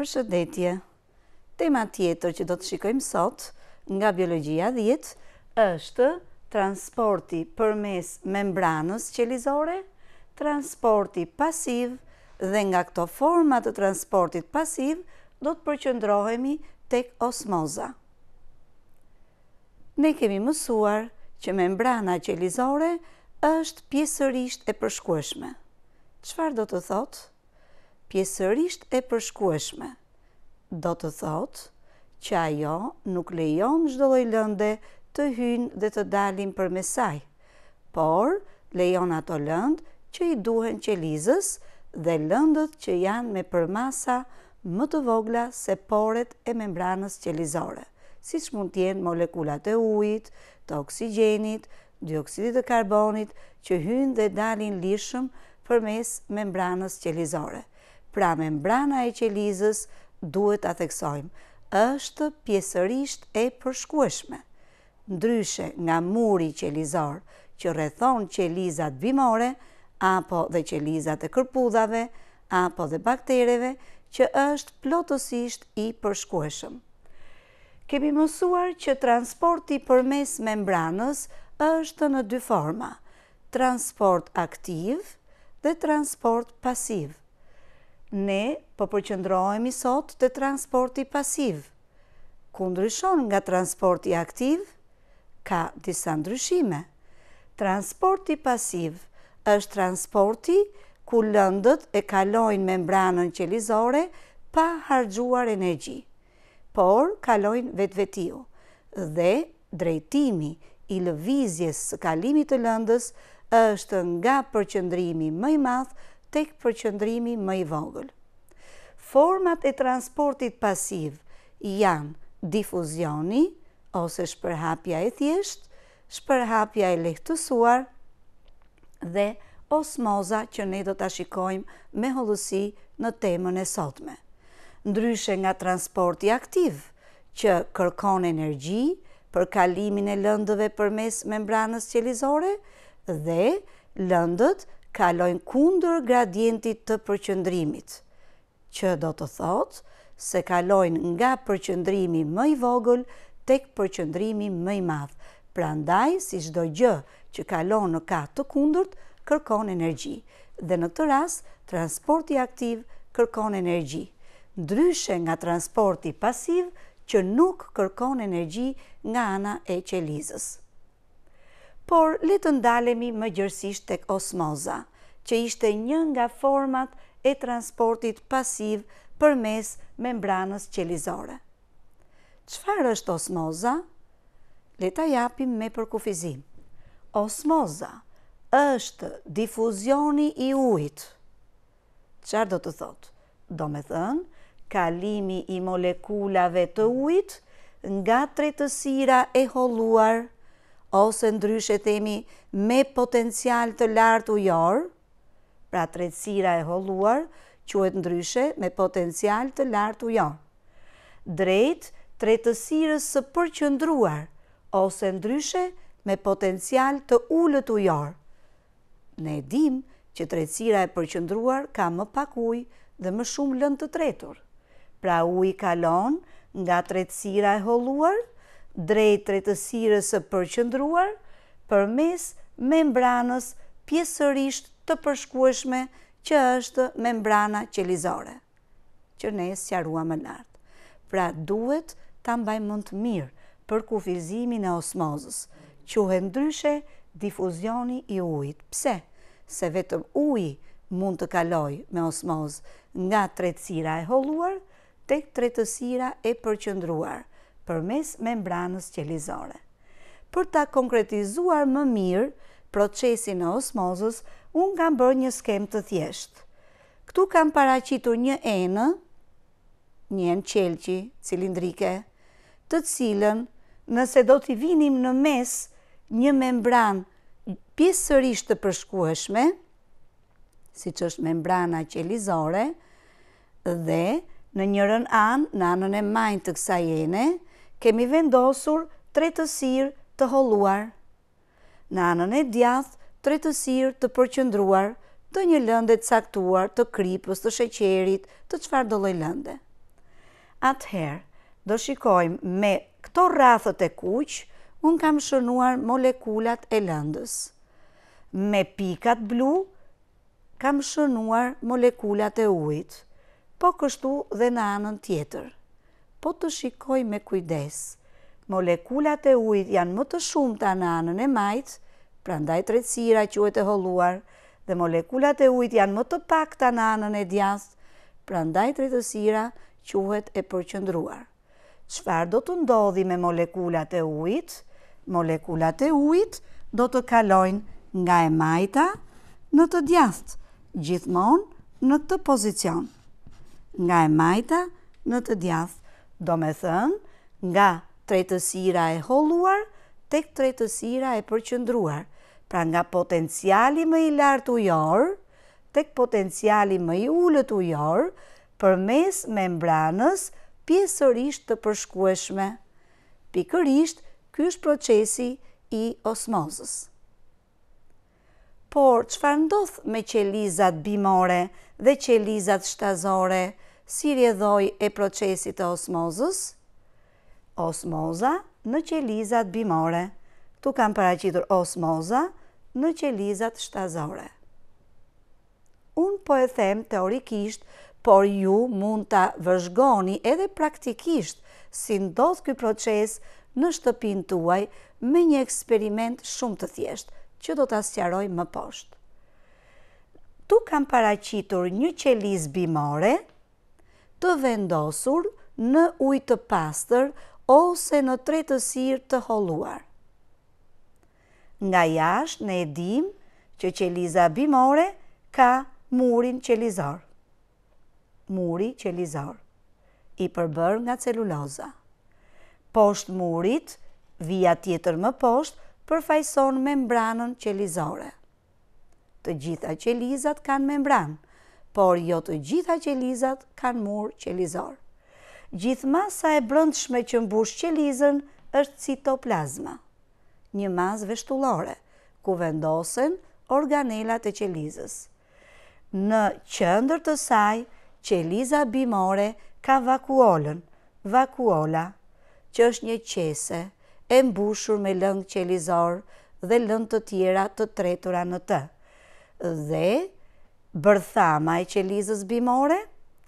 për shëndetje. Tema tjetër që do të shikojmë sot nga biologia 10 është transporti për mes membranës qelizore, transporti pasiv dhe nga këto format të transportit pasiv do të përqëndrohemi tek osmoza. Ne kemi mësuar që membrana qelizore është pjesërisht e përshkueshme. Qfar do të thotë? Pjesërisht e përshkueshme do të thot që ajo nuk lejon çdo lloj lënde të hyjnë dhe të dalin përmes saj, por lejon ato lënd që i duhen qelizës dhe lëndët që janë me përmasa më të vogla se poret e membranës qelizore, si që mund tjenë molekulat e ujit, të oksigenit, dioksidit të karbonit, që hynë dhe dalin lishëm për mes membranës qelizore. Pra membrana e qelizës duhet të theksojmë, është pjesërisht e përshkueshme. Ndryshe nga muri qelizor, që rrethon qelizat bimore, apo dhe qelizat e kërpudhave, apo dhe baktereve, që është plotësisht i përshkueshëm. Kemi mësuar që transporti për mes membranës është në dy forma, transport aktiv dhe transport pasiv ne po përqëndrohemi sot të transporti pasiv. Kundryshon nga transporti aktiv, ka disa ndryshime. Transporti pasiv është transporti ku lëndët e kalojnë membranën qelizore pa hargjuar energji, por kalojnë vetë vetiu dhe drejtimi i lëvizjes së kalimit të lëndës është nga përqëndrimi mëj mathë tek përqëndrimi më i vogël. Format e transportit pasiv janë difuzioni ose shpërhapja e thjesht, shpërhapja e lehtësuar dhe osmoza që ne do të shikojmë me hollësi në temën e sotme. Ndryshe nga transporti aktiv, që kërkon energji për kalimin e lëndëve për mes membranës qelizore dhe lëndët kalojnë kundër gradientit të përqëndrimit, që do të thotë se kalojnë nga përqëndrimi më i vogël tek përqëndrimi më i madh. Prandaj, si çdo gjë që kalon në ka të kundërt, kërkon energji. Dhe në këtë rast, transporti aktiv kërkon energji. Ndryshe nga transporti pasiv që nuk kërkon energji nga ana e qelizës por le të ndalemi më gjërësisht tek osmoza, që ishte një nga format e transportit pasiv për mes membranës qelizore. Qëfar është osmoza? Leta japim me përkufizim. Osmoza është difuzioni i ujt. Qar do të thotë? Do me thënë, kalimi i molekulave të ujt nga tretësira e holuar të ujt ose ndryshe temi me potencial të lartë ujarë, pra tretësira e holluar, që e ndryshe me potencial të lartë ujarë. Drejtë, tretësirës së përqëndruar, ose ndryshe me potencial të ullët ujarë. Ne dimë që tretësira e përqëndruar ka më pak ujë dhe më shumë lënd të tretur. Pra ujë kalon nga tretësira e holluar, drejt tretësirës së përqëndruar për mes membranës pjesërisht të përshkueshme që është membrana qelizore, që ne e sjarua më lartë. Pra duhet të ambaj mund të mirë për kufizimin e osmozës, që hendryshe difuzioni i ujit. Pse? Se vetëm uji mund të kaloj me osmozë nga tretësira e holuar, tek tretësira e përqëndruar për mes membranës qelizore. Për ta konkretizuar më mirë procesin e osmozës, unë kam bërë një skem të thjeshtë. Këtu kam paracitur një enë, një enë qelqi, cilindrike, të cilën nëse do t'i vinim në mes një membran pjesërisht të përshkueshme, si që është membrana qelizore, dhe në njërën anë, në anën e majnë të kësa jene, kemi vendosur tretësir të holuar. Në anën e djath, tretësir të përqëndruar të një lënde të saktuar të kripës të sheqerit të qfar dëlloj lënde. Atëherë, do shikojmë me këto rathët e kuqë, unë kam shënuar molekulat e lëndës. Me pikat blu, kam shënuar molekulat e ujtë, po kështu dhe në anën tjetër po të shikoj me kujdes. Molekulat e ujt janë më të shumë të ananën e majt, pra ndaj të recira që e të holuar, dhe molekulat e ujt janë më të pak të ananën e djast, pra ndaj të recira që e përqëndruar. Qfar do të ndodhi me molekulat e ujt? Molekulat e ujt do të kalojnë nga e majta në të djast, gjithmonë në të pozicion. Nga e majta në të djast, do me thënë nga tretësira e holuar tek tretësira e përqëndruar, pra nga potenciali më i lartë ujor tek potenciali më i ullët ujor për mes membranës pjesërisht të përshkueshme. Pikërisht, kjo është procesi i osmozës. Por, që fa me qelizat bimore dhe qelizat shtazore si rjedhoj e procesit të osmozës, osmoza në qelizat bimore. Tu kam paracitur osmoza në qelizat shtazore. Unë po e them teorikisht, por ju mund të vëzhgoni edhe praktikisht si ndodhë këj proces në shtëpin të uaj me një eksperiment shumë të thjesht, që do të asjaroj më poshtë. Tu kam paracitur një qeliz bimore, të vendosur në ujtë të pastër ose në tretësir të holuar. Nga jashtë ne edhim që qeliza bimore ka murin qelizor. Muri qelizor, i përbër nga celuloza. Posht murit, via tjetër më posht, përfajson membranën qelizore. Të gjitha qelizat kanë membranë, por jo të gjitha qelizat kanë mur qelizor. Gjithë masa e brëndshme që mbush qelizën është citoplazma, një mas vështullore, ku vendosen organelat e qelizës. Në qëndër të saj, qeliza bimore ka vakuolën, vakuola, që është një qese e mbushur me lëngë qelizor dhe lëndë të tjera të tretura në të, dhe bërthama i qelizës bimore,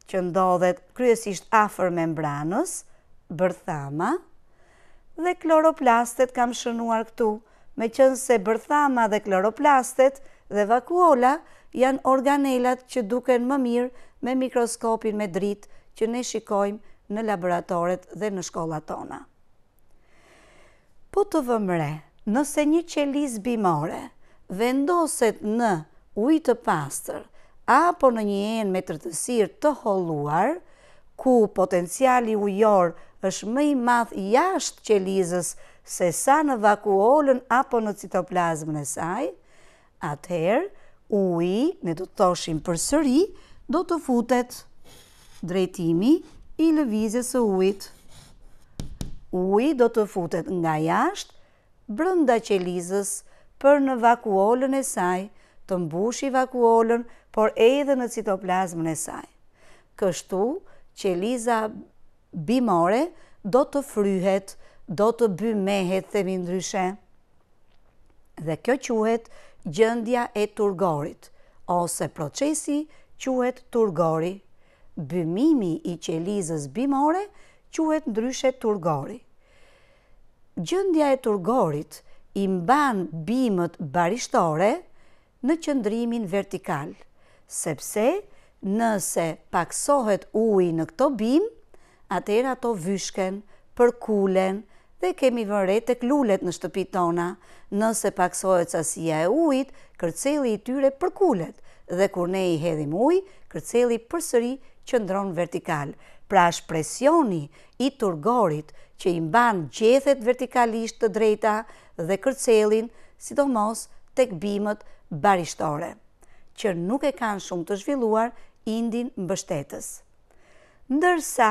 që ndodhet kryesisht afer membranës, bërthama, dhe kloroplastet kam shënuar këtu, me qënë se bërthama dhe kloroplastet dhe vakuola janë organelat që duken më mirë me mikroskopin me dritë që ne shikojmë në laboratorit dhe në shkolla tona. Po të vëmre, nëse një qeliz bimore vendoset në ujtë pastër apo në një enë me të rëtësirë të holuar, ku potenciali ujor është më i madh jashtë qelizës se sa në vakuolën apo në citoplazmën e saj, atëherë uji, ne do të thoshim përsëri, do të futet drejtimi i lëvizjes së ujit. Uji do të futet nga jashtë brenda qelizës për në vakuolën e saj, të i vakuolën por edhe në citoplazmën e saj. Kështu, qeliza bimore do të fryhet, do të bymehet, themi ndryshe. Dhe kjo quhet gjëndja e turgorit, ose procesi quhet turgori. Bymimi i qelizës bimore quhet ndryshe turgori. Gjëndja e turgorit i mban bimët barishtore në qëndrimin vertikalë sepse nëse paksohet uji në këto bim, atër ato vyshken, përkulen dhe kemi vërre të lulet në shtëpit tona. Nëse paksohet sasia e ujit, kërceli i tyre përkulet dhe kur ne i hedhim ujë, kërceli përsëri qëndron vertikal. Pra është presioni i turgorit që i mban gjethet vertikalisht të drejta dhe kërcelin, sidomos tek bimët barishtore që nuk e kanë shumë të zhvilluar indin mbështetës. Ndërsa,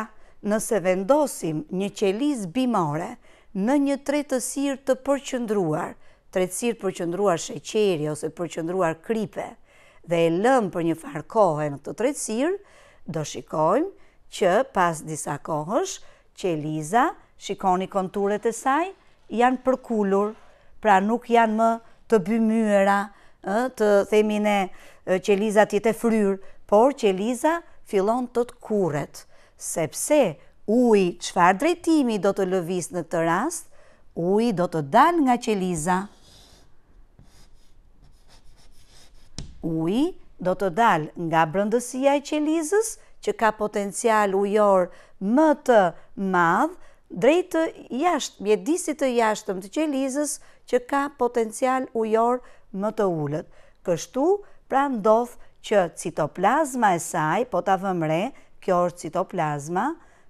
nëse vendosim një qeliz bimore në një tretësir të përqëndruar, tretësir përqëndruar sheqeri ose përqëndruar kripe, dhe e lëmë për një farë kohë e në të tretësir, do shikojmë që pas disa kohësh, qeliza, shikoni konturet e saj, janë përkullur, pra nuk janë më të bëmyra, të themi ne që Eliza tjetë e fryrë, por që Eliza fillon të të kuret, sepse uj, qëfar drejtimi do të lëvis në të rast, uj do të dal nga që Eliza. Uj do të dal nga brëndësia e që Elizës, që ka potencial ujor më të madhë, drejtë jashtë, mjedisit të jashtëm të qelizës që ka potencial ujor më të ullët. Kështu, pra ndodhë që citoplazma e saj, po të vëmre, kjo është citoplazma,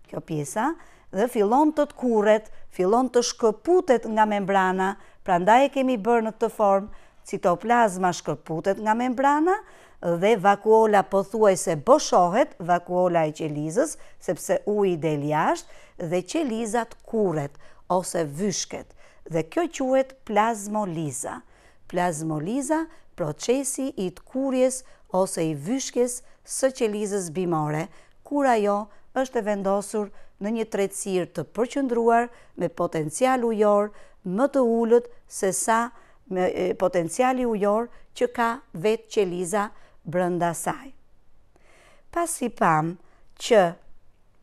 kjo pjesa, dhe fillon të të kuret, fillon të shkëputet nga membrana, pra ndaj e kemi bërë në të formë, citoplazma shkëputet nga membrana, dhe vakuola po thuaj se boshohet, vakuola e qelizës, sepse uj i jashtë, dhe qelizat kuret ose vyshket dhe kjo quhet plazmoliza. Plazmoliza, procesi i të kurjes ose i vyshkes së qelizës bimore, kur ajo është e vendosur në një tretësir të përqëndruar me potencial ujor më të ullët se sa me potenciali ujor që ka vetë qeliza brënda saj. Pas i pam që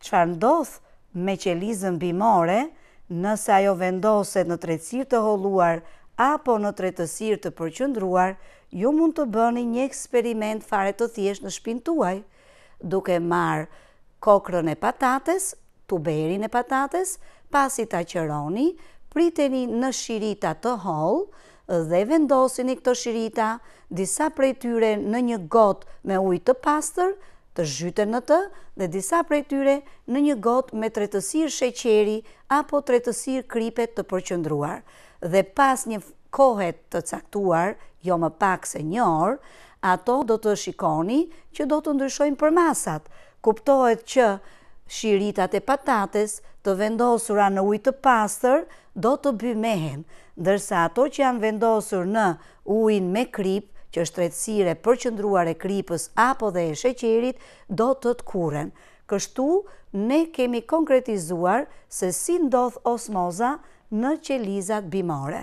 që ndodhë me qelizën bimore, nëse ajo vendoset në tretësir të holuar apo në tretësir të përqëndruar, ju mund të bëni një eksperiment fare të thjesht në shpintuaj, duke marë kokrën e patates, tuberin e patates, pasi ta qëroni, priteni në shirita të holë, dhe vendosin i këto shirita disa prejtyre në një gotë me ujtë të pastër të zhytër në të dhe disa prej tyre në një got me tretësir sheqeri apo tretësir kripet të përqëndruar. Dhe pas një kohet të caktuar, jo më pak se një orë, ato do të shikoni që do të ndryshojnë për masat, kuptohet që shiritat e patates të vendosura në ujtë të pasër do të bymehen, dërsa ato që janë vendosur në ujnë me kripë, që shtretësire përqëndruar e kripës apo dhe e sheqerit do të të kuren. Kështu, ne kemi konkretizuar se si ndodh osmoza në qelizat bimore.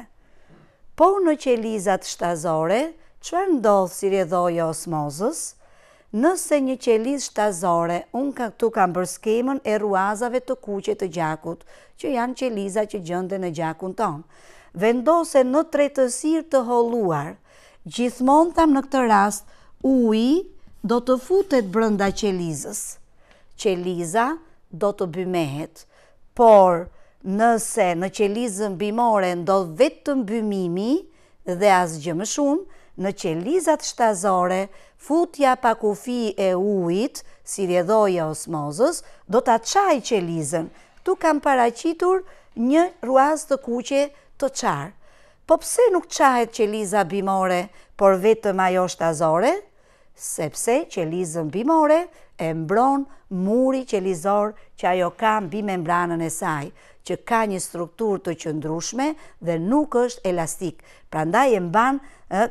Po në qelizat shtazore, që ndodh si redhoja osmozës? Nëse një qeliz shtazore, unë ka këtu kam bërskemën e ruazave të kuqe të gjakut, që janë qeliza që gjënde në gjakun tonë. Vendose në tretësir të holuar – gjithmonë tam në këtë rast, uji do të futet brënda qelizës. Qeliza do të bymehet, por nëse në qelizën bimore ndodh vetëm bymimi dhe asgjë më shumë, në qelizat shtazore futja pa kufi e ujit, si rjedhoja osmozës, do të qaj qelizën. Tu kam paracitur një ruaz të kuqe të qarë. Po pse nuk qahet që liza bimore, por vetëm ajo është azore? Sepse që bimore e mbron muri që lizor që ajo ka mbi membranën e saj, që ka një struktur të qëndrushme dhe nuk është elastik. Pra ndaj e mban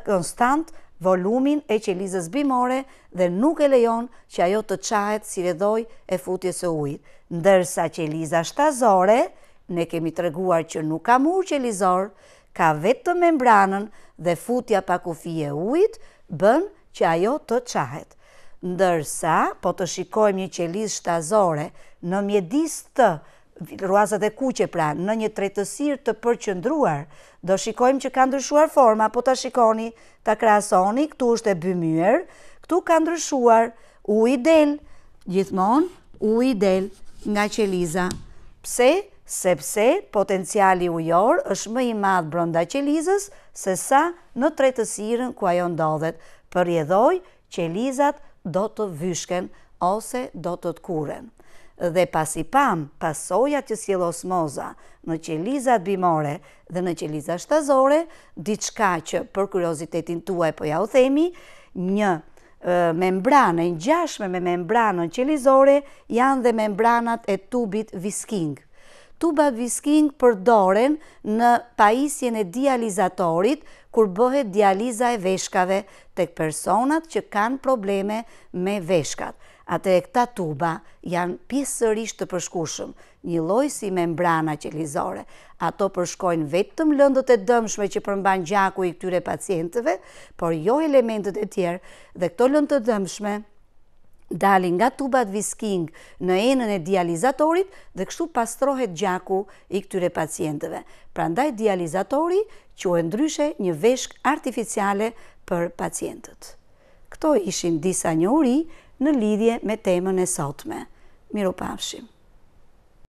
konstant volumin e qelizës bimore dhe nuk e lejon që ajo të qahet si redoj e futjes e ujtë. Ndërsa qeliza shtazore, ne kemi të reguar që nuk ka mur qelizor, nuk ka mur qelizor, ka vetë të membranën dhe futja pa kufi e ujit bën që ajo të qahet. Ndërsa, po të shikojmë një qeliz shtazore në mjedis të ruazët e kuqe pra në një tretësir të përqëndruar, do shikojmë që ka ndryshuar forma, po të shikoni të krasoni, këtu është e bëmyër, këtu ka ndryshuar u i del, gjithmon, u i del nga qeliza. Pse? Pse? sepse potenciali ujor është më i madhë brënda qelizës se sa në tretësiren ku ajo ndodhet, për jedhoj qelizat do të vyshken ose do të të kuren. Dhe pas i pam, pasoja që si losmoza në qelizat bimore dhe në qelizat shtazore, diçka që për kuriozitetin tuaj po ja u themi, një membranë, një gjashme me membranën qelizore, janë dhe membranat e tubit visking tuba visking përdoren në pajisjen e dializatorit kur bëhet dializa e veshkave të personat që kanë probleme me veshkat. Ate e këta tuba janë pjesërisht të përshkushëm, një loj si membrana qelizore. Ato përshkojnë vetëm lëndët e dëmshme që përmban gjaku i këtyre pacientëve, por jo elementet e tjerë dhe këto lëndët e dëmshme dalin nga tubat visking në enën e dializatorit dhe kështu pastrohet gjaku i këtyre pacientëve. Pra ndaj dializatori që e ndryshe një veshk artificiale për pacientët. Këto ishin disa një uri në lidhje me temën e sotme. Miru pafshim.